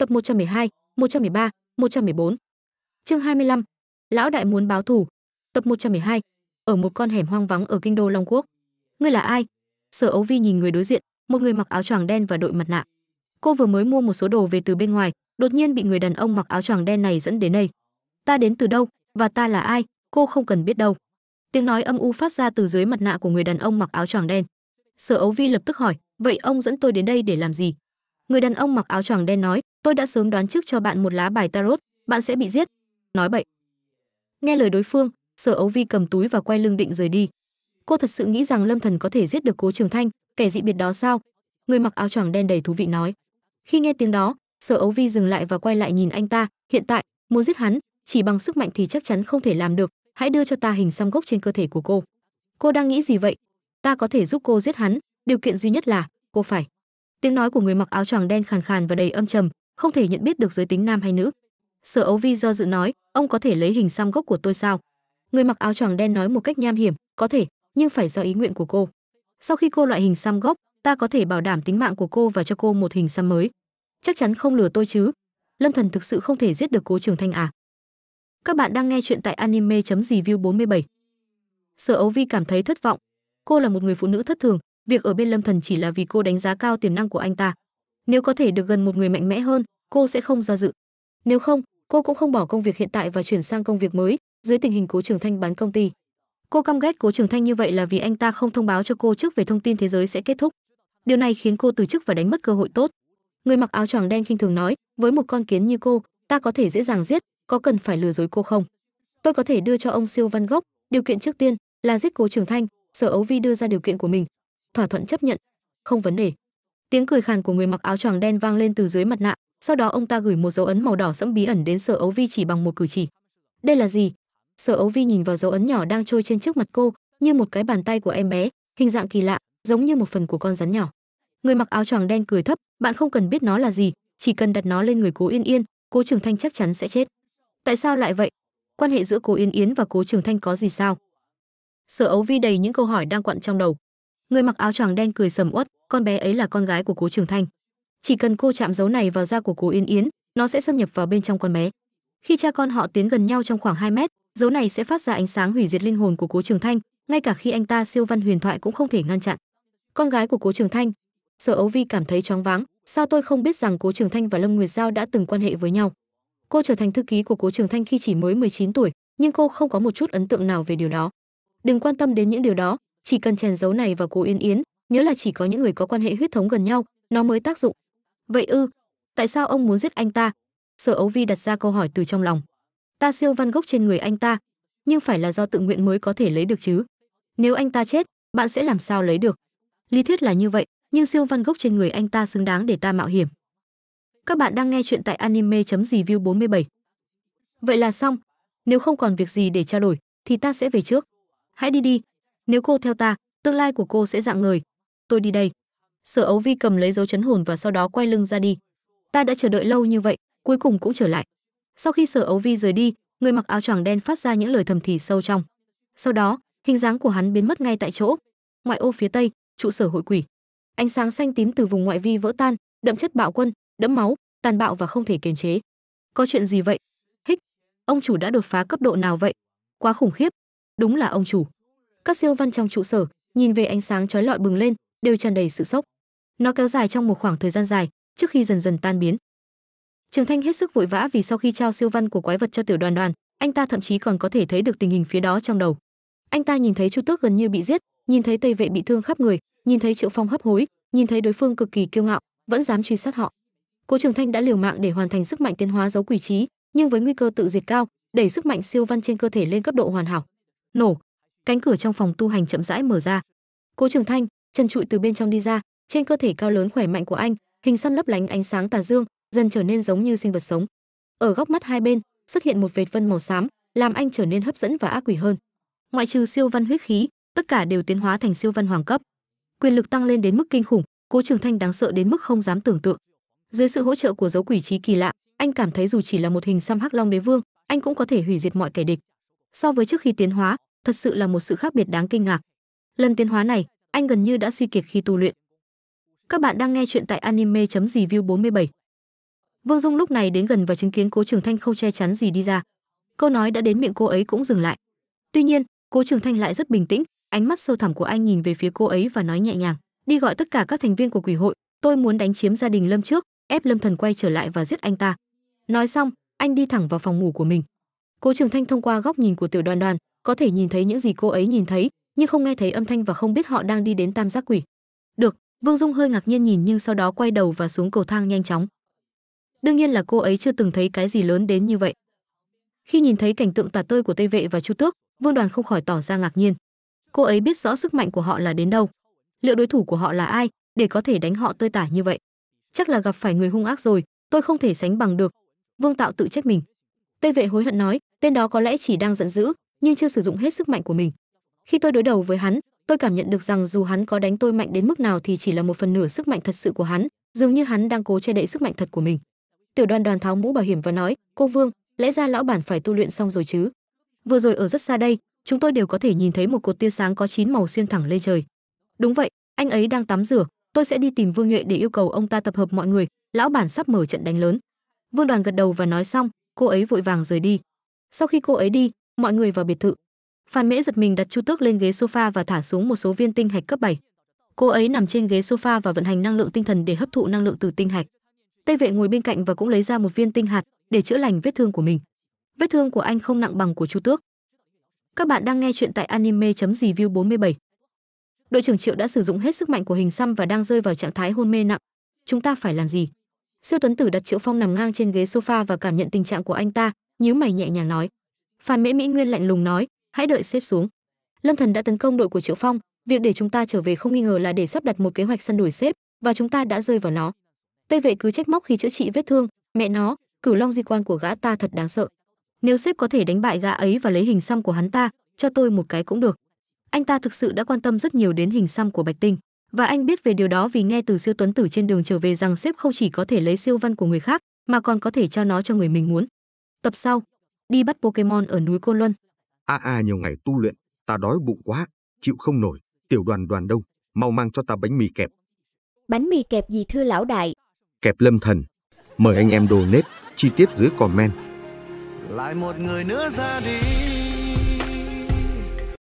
tập 112, 113, 114. Chương 25. Lão đại muốn báo thù. Tập 112. Ở một con hẻm hoang vắng ở kinh đô Long Quốc. Ngươi là ai? Sở Ấu Vi nhìn người đối diện, một người mặc áo choàng đen và đội mặt nạ. Cô vừa mới mua một số đồ về từ bên ngoài, đột nhiên bị người đàn ông mặc áo choàng đen này dẫn đến đây. Ta đến từ đâu và ta là ai, cô không cần biết đâu. Tiếng nói âm u phát ra từ dưới mặt nạ của người đàn ông mặc áo choàng đen. Sở Ấu Vi lập tức hỏi, vậy ông dẫn tôi đến đây để làm gì? người đàn ông mặc áo choàng đen nói tôi đã sớm đoán trước cho bạn một lá bài tarot bạn sẽ bị giết nói bậy nghe lời đối phương sở ấu vi cầm túi và quay lưng định rời đi cô thật sự nghĩ rằng lâm thần có thể giết được cố trường thanh kẻ dị biệt đó sao người mặc áo choàng đen đầy thú vị nói khi nghe tiếng đó sở ấu vi dừng lại và quay lại nhìn anh ta hiện tại muốn giết hắn chỉ bằng sức mạnh thì chắc chắn không thể làm được hãy đưa cho ta hình xăm gốc trên cơ thể của cô cô đang nghĩ gì vậy ta có thể giúp cô giết hắn điều kiện duy nhất là cô phải tiếng nói của người mặc áo choàng đen khàn khàn và đầy âm trầm không thể nhận biết được giới tính nam hay nữ sở ấu vi do dự nói ông có thể lấy hình xăm gốc của tôi sao người mặc áo choàng đen nói một cách nham hiểm có thể nhưng phải do ý nguyện của cô sau khi cô loại hình xăm gốc ta có thể bảo đảm tính mạng của cô và cho cô một hình xăm mới chắc chắn không lừa tôi chứ lâm thần thực sự không thể giết được cố trường thanh à các bạn đang nghe chuyện tại anime.review 47. Sở Ấu Vi cảm thấy thất vọng. Cô là một người phụ nữ thất thường, việc ở bên Lâm Thần chỉ là vì cô đánh giá cao tiềm năng của anh ta. Nếu có thể được gần một người mạnh mẽ hơn, cô sẽ không do dự. Nếu không, cô cũng không bỏ công việc hiện tại và chuyển sang công việc mới, dưới tình hình Cố Trường Thanh bán công ty. Cô căm ghét Cố Trường Thanh như vậy là vì anh ta không thông báo cho cô trước về thông tin thế giới sẽ kết thúc. Điều này khiến cô từ chức và đánh mất cơ hội tốt. Người mặc áo choàng đen khinh thường nói, với một con kiến như cô, ta có thể dễ dàng giết, có cần phải lừa dối cô không? Tôi có thể đưa cho ông siêu văn gốc, điều kiện trước tiên là giết Cố Trường Thanh, Sở Ấu Vi đưa ra điều kiện của mình, thỏa thuận chấp nhận không vấn đề tiếng cười khàn của người mặc áo choàng đen vang lên từ dưới mặt nạ sau đó ông ta gửi một dấu ấn màu đỏ sẫm bí ẩn đến sở ấu vi chỉ bằng một cử chỉ đây là gì sở ấu vi nhìn vào dấu ấn nhỏ đang trôi trên trước mặt cô như một cái bàn tay của em bé hình dạng kỳ lạ giống như một phần của con rắn nhỏ người mặc áo choàng đen cười thấp bạn không cần biết nó là gì chỉ cần đặt nó lên người cố yên yên cố trường thanh chắc chắn sẽ chết tại sao lại vậy quan hệ giữa cố yên yến và cố trường thanh có gì sao sở ấu vi đầy những câu hỏi đang quặn trong đầu người mặc áo choàng đen cười sầm uất con bé ấy là con gái của cố trường thanh chỉ cần cô chạm dấu này vào da của cố yên yến nó sẽ xâm nhập vào bên trong con bé khi cha con họ tiến gần nhau trong khoảng 2 mét dấu này sẽ phát ra ánh sáng hủy diệt linh hồn của cố trường thanh ngay cả khi anh ta siêu văn huyền thoại cũng không thể ngăn chặn con gái của cố trường thanh sở ấu vi cảm thấy choáng váng sao tôi không biết rằng cố trường thanh và lâm nguyệt giao đã từng quan hệ với nhau cô trở thành thư ký của cố trường thanh khi chỉ mới 19 tuổi nhưng cô không có một chút ấn tượng nào về điều đó đừng quan tâm đến những điều đó chỉ cần chèn dấu này vào cố yên yến nhớ là chỉ có những người có quan hệ huyết thống gần nhau nó mới tác dụng vậy ư tại sao ông muốn giết anh ta sở ấu vi đặt ra câu hỏi từ trong lòng ta siêu văn gốc trên người anh ta nhưng phải là do tự nguyện mới có thể lấy được chứ nếu anh ta chết bạn sẽ làm sao lấy được lý thuyết là như vậy nhưng siêu văn gốc trên người anh ta xứng đáng để ta mạo hiểm các bạn đang nghe chuyện tại anime review 47 vậy là xong nếu không còn việc gì để trao đổi thì ta sẽ về trước hãy đi đi nếu cô theo ta, tương lai của cô sẽ dạng người. Tôi đi đây. Sở Ấu Vi cầm lấy dấu chấn hồn và sau đó quay lưng ra đi. Ta đã chờ đợi lâu như vậy, cuối cùng cũng trở lại. Sau khi Sở Ấu Vi rời đi, người mặc áo choàng đen phát ra những lời thầm thì sâu trong. Sau đó, hình dáng của hắn biến mất ngay tại chỗ. Ngoại ô phía tây, trụ sở hội quỷ. Ánh sáng xanh tím từ vùng ngoại vi vỡ tan, đậm chất bạo quân, đẫm máu, tàn bạo và không thể kiềm chế. Có chuyện gì vậy? Hích, ông chủ đã đột phá cấp độ nào vậy? Quá khủng khiếp, đúng là ông chủ các siêu văn trong trụ sở nhìn về ánh sáng chói lọi bừng lên đều tràn đầy sự sốc nó kéo dài trong một khoảng thời gian dài trước khi dần dần tan biến trường thanh hết sức vội vã vì sau khi trao siêu văn của quái vật cho tiểu đoàn đoàn anh ta thậm chí còn có thể thấy được tình hình phía đó trong đầu anh ta nhìn thấy chu tước gần như bị giết nhìn thấy tây vệ bị thương khắp người nhìn thấy triệu phong hấp hối nhìn thấy đối phương cực kỳ kiêu ngạo vẫn dám truy sát họ cố trường thanh đã liều mạng để hoàn thành sức mạnh tiến hóa dấu quỷ trí nhưng với nguy cơ tự diệt cao đẩy sức mạnh siêu văn trên cơ thể lên cấp độ hoàn hảo nổ cánh cửa trong phòng tu hành chậm rãi mở ra cố trường thanh trần trụi từ bên trong đi ra trên cơ thể cao lớn khỏe mạnh của anh hình xăm lấp lánh ánh sáng tà dương dần trở nên giống như sinh vật sống ở góc mắt hai bên xuất hiện một vệt vân màu xám làm anh trở nên hấp dẫn và ác quỷ hơn ngoại trừ siêu văn huyết khí tất cả đều tiến hóa thành siêu văn hoàng cấp quyền lực tăng lên đến mức kinh khủng cố trường thanh đáng sợ đến mức không dám tưởng tượng dưới sự hỗ trợ của dấu quỷ trí kỳ lạ anh cảm thấy dù chỉ là một hình xăm hắc long đế vương anh cũng có thể hủy diệt mọi kẻ địch so với trước khi tiến hóa thật sự là một sự khác biệt đáng kinh ngạc. Lần tiến hóa này, anh gần như đã suy kiệt khi tu luyện. Các bạn đang nghe chuyện tại anime.review 47. Vương Dung lúc này đến gần và chứng kiến Cố Trường Thanh không che chắn gì đi ra. Câu nói đã đến miệng cô ấy cũng dừng lại. Tuy nhiên, Cố Trường Thanh lại rất bình tĩnh, ánh mắt sâu thẳm của anh nhìn về phía cô ấy và nói nhẹ nhàng, "Đi gọi tất cả các thành viên của quỷ hội, tôi muốn đánh chiếm gia đình Lâm trước, ép Lâm Thần quay trở lại và giết anh ta." Nói xong, anh đi thẳng vào phòng ngủ của mình. Cố Trường Thanh thông qua góc nhìn của Tiểu Đoàn Đoàn có thể nhìn thấy những gì cô ấy nhìn thấy nhưng không nghe thấy âm thanh và không biết họ đang đi đến tam giác quỷ được vương dung hơi ngạc nhiên nhìn nhưng sau đó quay đầu và xuống cầu thang nhanh chóng đương nhiên là cô ấy chưa từng thấy cái gì lớn đến như vậy khi nhìn thấy cảnh tượng tả tơi của tây vệ và chu tước vương đoàn không khỏi tỏ ra ngạc nhiên cô ấy biết rõ sức mạnh của họ là đến đâu liệu đối thủ của họ là ai để có thể đánh họ tơi tả như vậy chắc là gặp phải người hung ác rồi tôi không thể sánh bằng được vương tạo tự trách mình tây vệ hối hận nói tên đó có lẽ chỉ đang giận dữ nhưng chưa sử dụng hết sức mạnh của mình. Khi tôi đối đầu với hắn, tôi cảm nhận được rằng dù hắn có đánh tôi mạnh đến mức nào thì chỉ là một phần nửa sức mạnh thật sự của hắn, dường như hắn đang cố che đậy sức mạnh thật của mình. Tiểu Đoàn Đoàn tháo mũ bảo hiểm và nói, "Cô Vương, lẽ ra lão bản phải tu luyện xong rồi chứ? Vừa rồi ở rất xa đây, chúng tôi đều có thể nhìn thấy một cột tia sáng có chín màu xuyên thẳng lên trời." "Đúng vậy, anh ấy đang tắm rửa, tôi sẽ đi tìm Vương Nhụy để yêu cầu ông ta tập hợp mọi người, lão bản sắp mở trận đánh lớn." Vương Đoàn gật đầu và nói xong, cô ấy vội vàng rời đi. Sau khi cô ấy đi, mọi người vào biệt thự phan mễ giật mình đặt chu tước lên ghế sofa và thả xuống một số viên tinh hạch cấp 7. cô ấy nằm trên ghế sofa và vận hành năng lượng tinh thần để hấp thụ năng lượng từ tinh hạch tây vệ ngồi bên cạnh và cũng lấy ra một viên tinh hạt để chữa lành vết thương của mình vết thương của anh không nặng bằng của chu tước các bạn đang nghe chuyện tại anime review 47 đội trưởng triệu đã sử dụng hết sức mạnh của hình xăm và đang rơi vào trạng thái hôn mê nặng chúng ta phải làm gì siêu tuấn tử đặt triệu phong nằm ngang trên ghế sofa và cảm nhận tình trạng của anh ta nhíu mày nhẹ nhàng nói phan mễ mỹ nguyên lạnh lùng nói hãy đợi xếp xuống lâm thần đã tấn công đội của triệu phong việc để chúng ta trở về không nghi ngờ là để sắp đặt một kế hoạch săn đuổi xếp và chúng ta đã rơi vào nó tây vệ cứ trách móc khi chữa trị vết thương mẹ nó cửu long di quan của gã ta thật đáng sợ nếu sếp có thể đánh bại gã ấy và lấy hình xăm của hắn ta cho tôi một cái cũng được anh ta thực sự đã quan tâm rất nhiều đến hình xăm của bạch tinh và anh biết về điều đó vì nghe từ siêu tuấn tử trên đường trở về rằng sếp không chỉ có thể lấy siêu văn của người khác mà còn có thể cho nó cho người mình muốn tập sau đi bắt Pokemon ở núi Côn Luân. A à, a à, nhiều ngày tu luyện, ta đói bụng quá, chịu không nổi, tiểu đoàn đoàn đâu, mau mang cho ta bánh mì kẹp. Bánh mì kẹp gì thưa lão đại? Kẹp lâm thần. Mời anh em đồ nết, chi tiết dưới comment. Lại một người nữa ra đi.